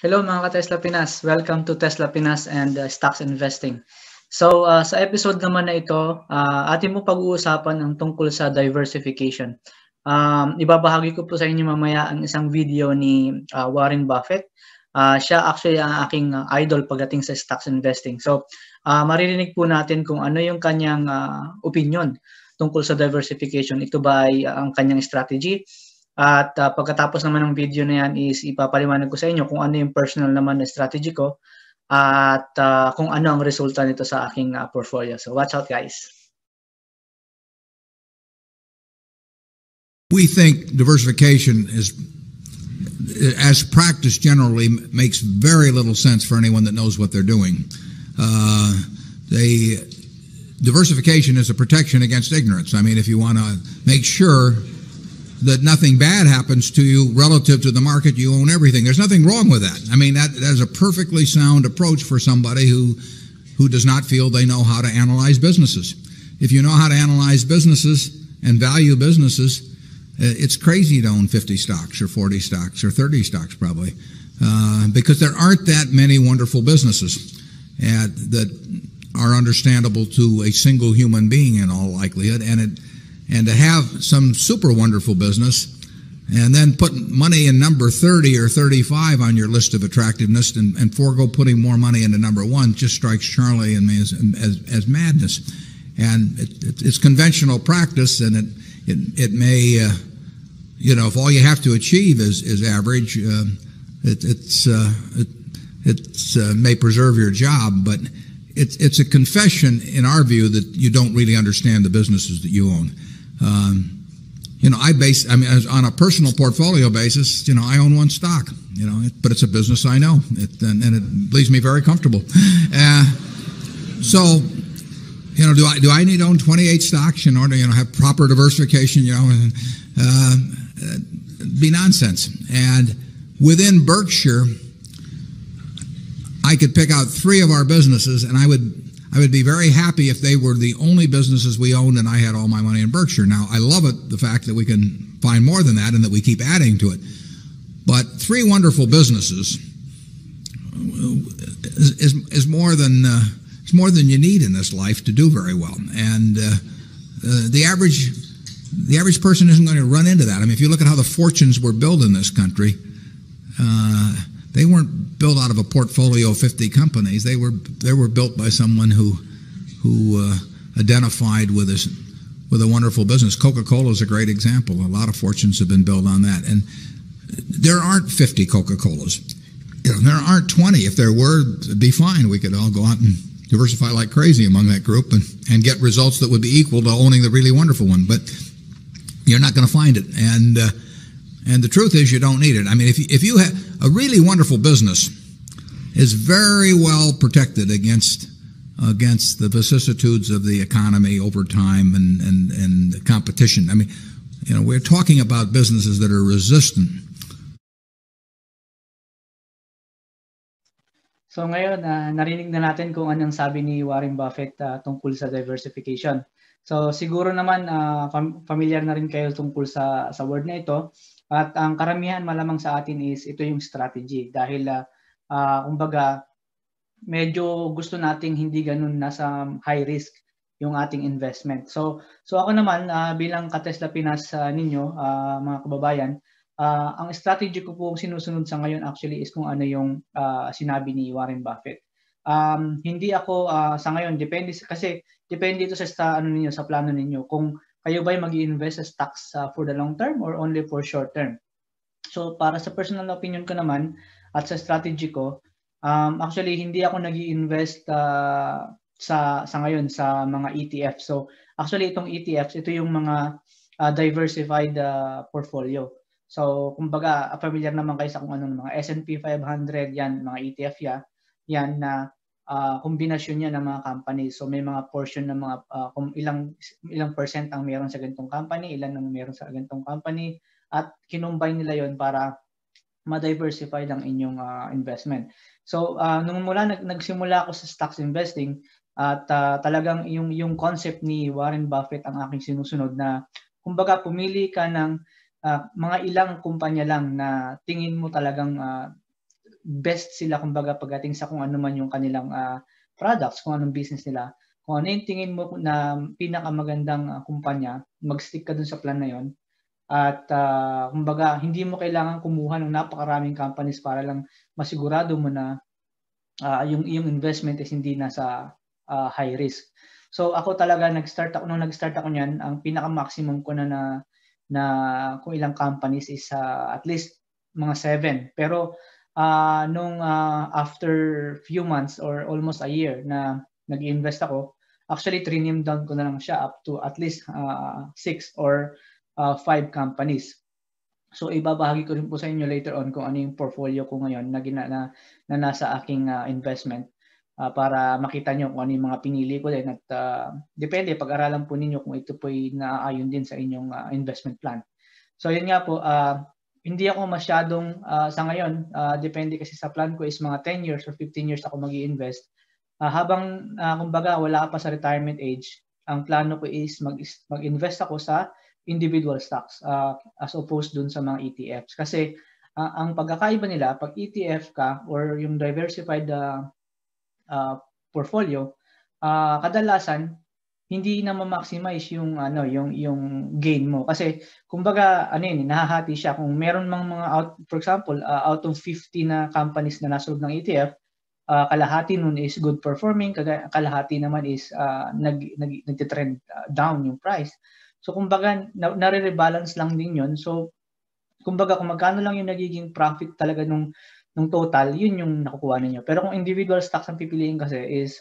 Hello mga ka-Tesla Pinas. Welcome to Tesla Pinas and uh, Stocks Investing. So uh, sa episode naman na ito, uh, atin mo pag-uusapan ang tungkol sa diversification. Um, ibabahagi ko po sa inyo mamaya ang isang video ni uh, Warren Buffett. Uh, siya actually ang aking uh, idol pagdating sa stocks investing. So uh, maririnig po natin kung ano yung kanyang uh, opinion tungkol sa diversification. Ito ba ay uh, ang kanyang strategy? At uh, pagkatapos naman ng video na yan is ipapaliwanag ko sa inyo kung ano yung personal naman na strategy ko at uh, kung ano ang resulta nito sa aking uh, portfolio. So watch out guys. We think diversification is as practice generally makes very little sense for anyone that knows what they're doing. Uh, they diversification is a protection against ignorance. I mean, if you want to make sure that nothing bad happens to you relative to the market you own everything. There's nothing wrong with that. I mean, that, that is a perfectly sound approach for somebody who, who does not feel they know how to analyze businesses. If you know how to analyze businesses and value businesses, uh, it's crazy to own 50 stocks or 40 stocks or 30 stocks probably uh, because there aren't that many wonderful businesses at, uh, that are understandable to a single human being in all likelihood. And it, and to have some super wonderful business and then put money in number 30 or 35 on your list of attractiveness and, and forego putting more money into number one just strikes Charlie and me as, as, as madness. And it, it, it's conventional practice, and it, it, it may, uh, you know, if all you have to achieve is, is average, uh, it, it's, uh, it it's, uh, may preserve your job, but it's, it's a confession, in our view, that you don't really understand the businesses that you own. Um, you know, I base, I mean, on a personal portfolio basis, you know, I own one stock, you know, but it's a business I know, it, and, and, it leaves me very comfortable. Uh, so, you know, do I, do I need to own 28 stocks in order to, you know, have proper diversification, you know, and, uh, be nonsense. And within Berkshire, I could pick out three of our businesses and I would I would be very happy if they were the only businesses we owned and I had all my money in Berkshire. Now, I love it, the fact that we can find more than that and that we keep adding to it. But three wonderful businesses is, is, is more than uh, more than you need in this life to do very well. And uh, uh, the average the average person isn't going to run into that. I mean, if you look at how the fortunes were built in this country, uh, they weren't built out of a portfolio of 50 companies. They were they were built by someone who who uh, identified with a with a wonderful business. Coca-Cola is a great example. A lot of fortunes have been built on that. And there aren't 50 Coca-Colas. You know, there aren't 20. If there were, it'd be fine. We could all go out and diversify like crazy among that group and, and get results that would be equal to owning the really wonderful one. But you're not going to find it. And uh, and the truth is, you don't need it. I mean, if if you have a really wonderful business is very well protected against against the vicissitudes of the economy over time and, and, and competition. I mean, you know, we're talking about businesses that are resistant. So ngayon, uh, narinig na natin kung anong sabi ni Warren Buffett uh, tungkol sa diversification. So siguro naman uh, fam- familiar na rin kayo tungkol sa sa word na ito. At ang karamihan malamang sa atin is ito yung strategy dahil uh, ah, uh, ah, umbaga medyo gusto nating hindi ganun nasa high risk yung ating investment. So so ako naman uh, bilang ka-Tesla Pinas uh, ninyo uh, mga kababayan, uh, ang strategy ko po sinusunod sa ngayon actually is kung ano yung uh, sinabi ni Warren Buffett. Um, hindi ako uh, sa ngayon depende kasi depende ito sa sa ano niyo sa plano ninyo kung kayo ba mag invest sa stocks uh, ah, for the long term or only for short term? So para sa personal na opinion ko naman at sa strategy ko, um, actually hindi ako nag invest uh, ah, sa sa ngayon sa mga ETF. So actually itong ETFs, ito yung mga uh, diversified uh, portfolio. So kumbaga familiar naman kayo sa kung anong mga S&P 500 yan, mga ETF ya, yan na uh, uh, kombinasyon niya ng mga company. So may mga portion ng mga uh, kung ilang ilang percent ang meron sa ganitong company, ilan ang meron sa ganitong company at kinumbine nila 'yon para ma-diversify lang inyong uh, investment. So uh, nung mula nag nagsimula ako sa stocks investing at uh, talagang yung yung concept ni Warren Buffett ang aking sinusunod na kumbaga pumili ka ng uh, mga ilang kumpanya lang na tingin mo talagang uh, best sila kumbaga pagdating sa kung ano man yung kanilang uh, products, kung anong business nila. Kung ano yung tingin mo na pinakamagandang uh, kumpanya, mag-stick ka dun sa plan na yon. At uh, kumbaga, hindi mo kailangan kumuha ng napakaraming companies para lang masigurado mo na uh, yung yung investment is hindi nasa uh, high risk. So ako talaga nag-start ako nung nag-start ako niyan, ang pinaka-maximum ko na na, na kung ilang companies is uh, at least mga 7. Pero uh, nung uh, after few months or almost a year na nag-invest ako, actually trinium down ko na lang siya up to at least uh, six or uh, five companies. So ibabahagi ko rin po sa inyo later on kung ano yung portfolio ko ngayon na, gina, na, na nasa aking uh, investment uh, para makita nyo kung ano yung mga pinili ko din at uh, depende pag-aralan po ninyo kung ito po ay naaayon din sa inyong uh, investment plan. So yun nga po, uh, hindi ako masyadong uh, sa ngayon, uh, depende kasi sa plan ko is mga 10 years or 15 years ako mag invest uh, ah, Habang, uh, kumbaga, wala pa sa retirement age, ang plano ko is mag- invest ako sa individual stocks uh, as opposed dun sa mga ETFs. Kasi uh, ang pagkakaiba nila, pag ETF ka or yung diversified uh, uh, portfolio, uh, kadalasan hindi na ma-maximize yung ano yung yung gain mo kasi kumbaga ano yun nahahati siya kung meron mang mga out for example uh, out of 50 na companies na nasa loob ng ETF uh, ah, kalahati nun is good performing kalahati naman is uh, nag, nag nagte-trend uh, down yung price so kumbaga na, nare-rebalance lang din yun so kumbaga kung magkano lang yung nagiging profit talaga nung nung total yun yung nakukuha niyo pero kung individual stocks ang pipiliin kasi is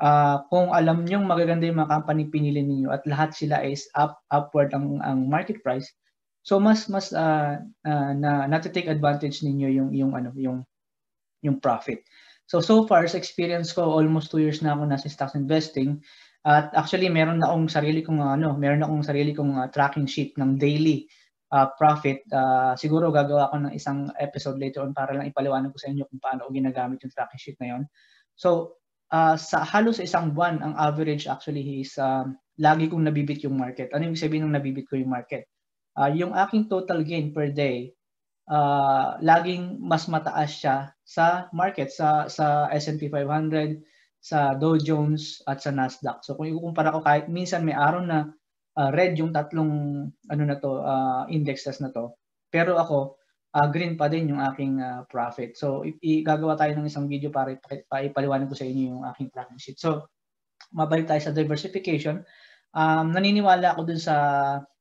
uh, kung alam niyo magaganda yung mga company pinili niyo at lahat sila is up upward ang ang market price so mas mas uh, uh, na nati-take advantage ninyo yung yung ano yung yung profit so so far sa experience ko almost 2 years na ako nasa stocks investing at actually meron na akong sarili kong ano meron na akong sarili kong uh, tracking sheet ng daily uh, profit uh, siguro gagawa ako ng isang episode later on para lang ipaliwanag ko sa inyo kung paano ginagamit yung tracking sheet na yon so uh, sa halos isang buwan ang average actually is uh, lagi kong nabibit yung market. Ano yung sabihin ng nabibit ko yung market? Uh, yung aking total gain per day uh, laging mas mataas siya sa market sa sa S&P 500, sa Dow Jones at sa Nasdaq. So kung ikukumpara ko kahit minsan may araw na uh, red yung tatlong ano na to uh, indexes na to, pero ako uh, green pa din yung aking uh, profit. So, igagawa tayo ng isang video para ipaliwanag ko sa inyo yung aking plan sheet. So, mabalik tayo sa diversification. Um, naniniwala ako dun sa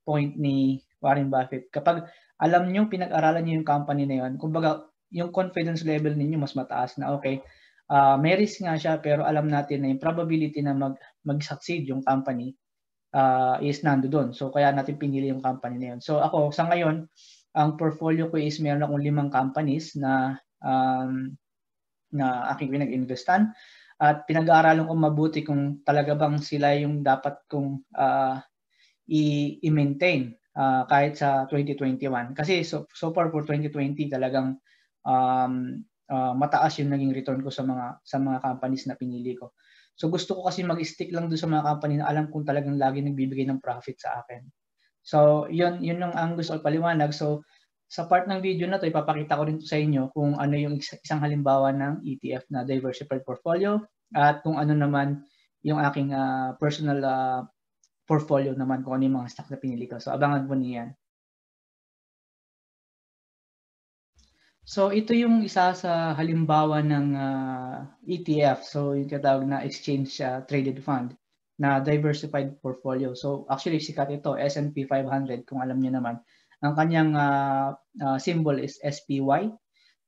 point ni Warren Buffett. Kapag alam nyo, pinag-aralan nyo yung company na yun, kumbaga, yung confidence level ninyo mas mataas na, okay, uh, may risk nga siya, pero alam natin na yung probability na mag, mag-succeed yung company uh, is nando doon. So, kaya natin pinili yung company na yun. So, ako, sa ngayon, ang portfolio ko is meron akong limang companies na um, na aking pinag-investan at pinag-aaralan ko mabuti kung talaga bang sila yung dapat kong uh, i-maintain uh, kahit sa 2021. Kasi so, so far for 2020 talagang um, uh, mataas yung naging return ko sa mga sa mga companies na pinili ko. So gusto ko kasi mag-stick lang doon sa mga company na alam kong talagang lagi nagbibigay ng profit sa akin. So, yun, yun yung angus o paliwanag. So, sa part ng video na to, ipapakita ko rin sa inyo kung ano yung isang halimbawa ng ETF na diversified portfolio at kung ano naman yung aking uh, personal uh, portfolio naman kung ano yung mga stock na pinili ko. So, abangan po niyan. So, ito yung isa sa halimbawa ng uh, ah, ETF. So, yung katawag na exchange uh, traded fund na diversified portfolio. So actually sikat ito, S&P 500 kung alam niyo naman. Ang kanyang uh, uh, symbol is SPY.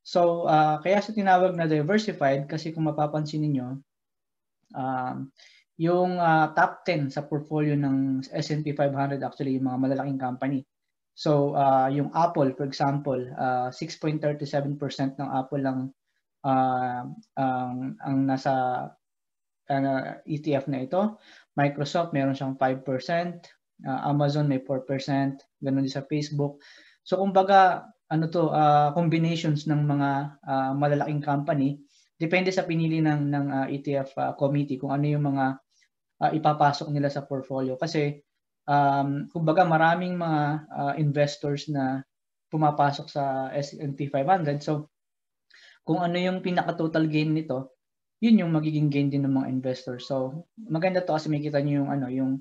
So uh, kaya siya tinawag na diversified kasi kung mapapansin niyo uh, um, yung uh, top 10 sa portfolio ng S&P 500 actually yung mga malalaking company. So uh, yung Apple for example, uh, 6.37% ng Apple lang uh, ang, ang nasa uh, ETF na ito. Microsoft, meron siyang 5%. Uh, ah, Amazon, may 4%. Ganon din sa Facebook. So, kumbaga, ano to, uh, combinations ng mga uh, malalaking company. Depende sa pinili ng, ng uh, ETF uh, committee kung ano yung mga uh, ipapasok nila sa portfolio. Kasi, um, kumbaga, maraming mga uh, investors na pumapasok sa S&P 500. So, kung ano yung pinaka-total gain nito, yun yung magiging gain din ng mga investor. So, maganda to kasi makita niyo yung ano, yung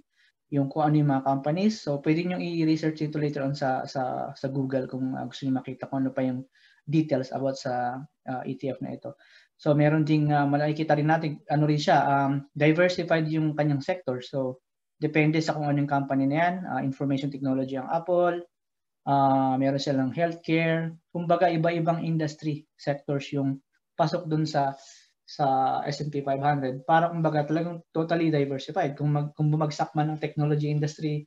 yung kung ano yung mga companies. So, pwede niyo i-research ito later on sa sa sa Google kung uh, gusto niyo makita kung ano pa yung details about sa uh, ah, ETF na ito. So, meron ding uh, ah, malakita rin natin ano rin siya, um, diversified yung kanyang sector. So, depende sa kung anong company na yan, uh, information technology ang Apple, uh, meron silang healthcare, kumbaga iba-ibang industry sectors yung pasok dun sa sa S&P 500 para kumbaga talagang totally diversified. Kung, mag, kung bumagsak man ang technology industry,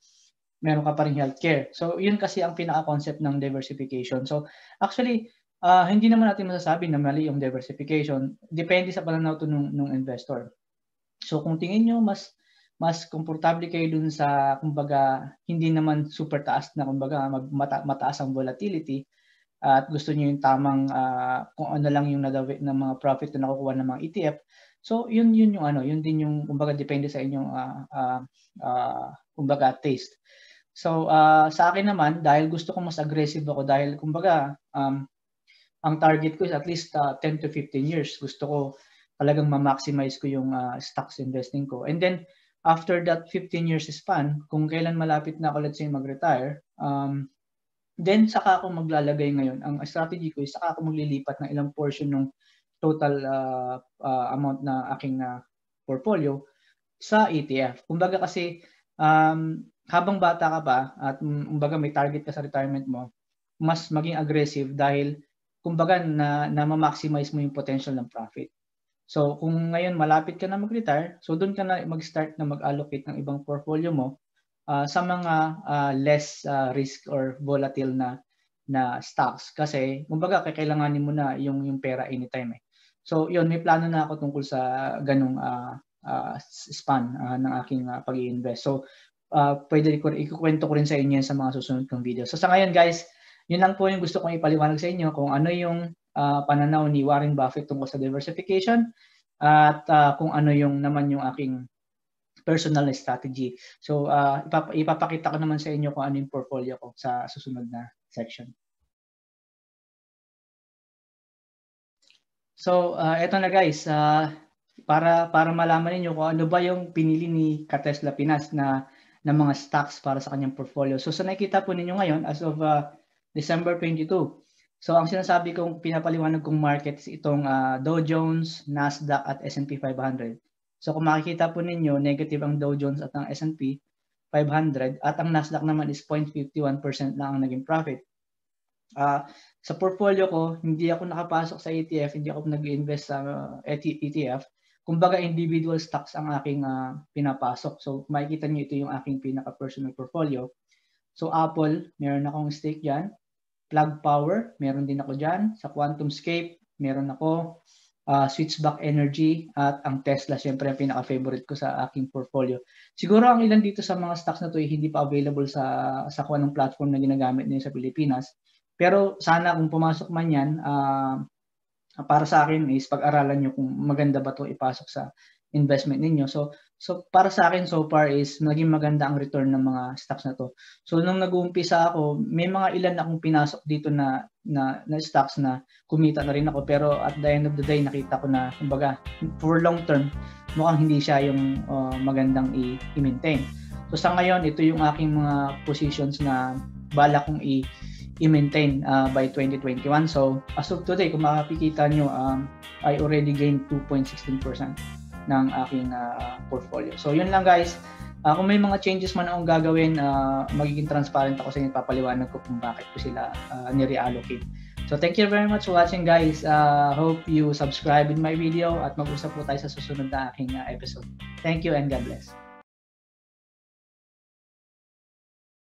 meron ka pa rin healthcare. So, yun kasi ang pinaka-concept ng diversification. So, actually, uh, hindi naman natin masasabi na mali yung diversification. Depende sa pananaw to nung, nung investor. So, kung tingin nyo, mas mas komportable kayo dun sa, kumbaga, hindi naman super taas na, kumbaga, mag, mata, mataas ang volatility, at gusto niyo yung tamang uh, kung ano lang yung nagawa ng mga profit na nakukuha ng mga ETF. So yun yun yung ano, yun din yung kumbaga depende sa inyong uh, uh, uh, kumbaga taste. So uh, sa akin naman dahil gusto ko mas aggressive ako dahil kumbaga um, ang target ko is at least uh, 10 to 15 years. Gusto ko talagang ma-maximize ko yung uh, stocks investing ko. And then after that 15 years span, kung kailan malapit na ako let's say mag-retire, um, Then saka ako maglalagay ngayon. Ang strategy ko is saka ako maglilipat ng ilang portion ng total uh, uh, amount na aking uh, portfolio sa ETF. Kumbaga kasi um, habang bata ka pa at mm, kumbaga may target ka sa retirement mo, mas maging aggressive dahil kumbaga na, na ma-maximize mo yung potential ng profit. So kung ngayon malapit ka na mag-retire, so doon ka na mag-start na mag-allocate ng ibang portfolio mo Ah, sa mga uh, less uh, risk or volatile na na stocks kasi kumbaga kailanganin mo na yung yung pera anytime eh. So yun may plano na ako tungkol sa ganung uh, uh, span uh, ng aking uh, pag-iinvest. So uh, pwede ko ikukuwento ko rin sa inyo sa mga susunod kong video. So sa ngayon guys, yun lang po yung gusto kong ipaliwanag sa inyo kung ano yung uh, pananaw ni Warren Buffett tungkol sa diversification at uh, kung ano yung naman yung aking personal strategy. So uh, ah, ipap- ipapakita ko naman sa inyo kung ano yung portfolio ko sa susunod na section. So uh, eto na guys, uh, para para malaman niyo kung ano ba yung pinili ni Katesla Pinas na ng mga stocks para sa kanyang portfolio. So sa so nakikita po ninyo ngayon as of uh, December 22. So ang sinasabi kong pinapaliwanag kong markets itong uh, Dow Jones, Nasdaq at S&P 500. So kung makikita po ninyo, negative ang Dow Jones at ang S&P 500 at ang Nasdaq naman is 0.51% lang ang naging profit. Uh, sa portfolio ko, hindi ako nakapasok sa ETF, hindi ako nag-invest sa uh, ETF. E Kumbaga individual stocks ang aking uh, pinapasok. So makikita niyo ito yung aking pinaka-personal portfolio. So Apple, meron akong stake diyan. Plug Power, meron din ako diyan. Sa QuantumScape, meron ako uh, Switchback Energy at ang Tesla syempre ang pinaka-favorite ko sa aking portfolio. Siguro ang ilan dito sa mga stocks na to ay eh, hindi pa available sa sa kuha ng platform na ginagamit niya sa Pilipinas. Pero sana kung pumasok man yan, uh, para sa akin is pag-aralan nyo kung maganda ba to ipasok sa investment ninyo. So, so para sa akin so far is naging maganda ang return ng mga stocks na to. So, nung nag-uumpisa ako, may mga ilan akong pinasok dito na, na, na stocks na kumita na rin ako. Pero at the end of the day, nakita ko na, kumbaga, for long term, mukhang hindi siya yung uh, magandang i- i-maintain. So, sa ngayon, ito yung aking mga positions na bala kong i- i-maintain uh, by 2021. So, as of today, kung makakikita nyo, um, I already gained 2.16% ng aking uh, portfolio. So yun lang guys. Uh, kung may mga changes man akong gagawin, uh, magiging transparent ako sa inyo, papaliwanag ko kung bakit ko sila uh, nireallocate. So thank you very much for watching guys. Uh, hope you subscribe in my video at mag-usap po tayo sa susunod na aking uh, episode. Thank you and God bless.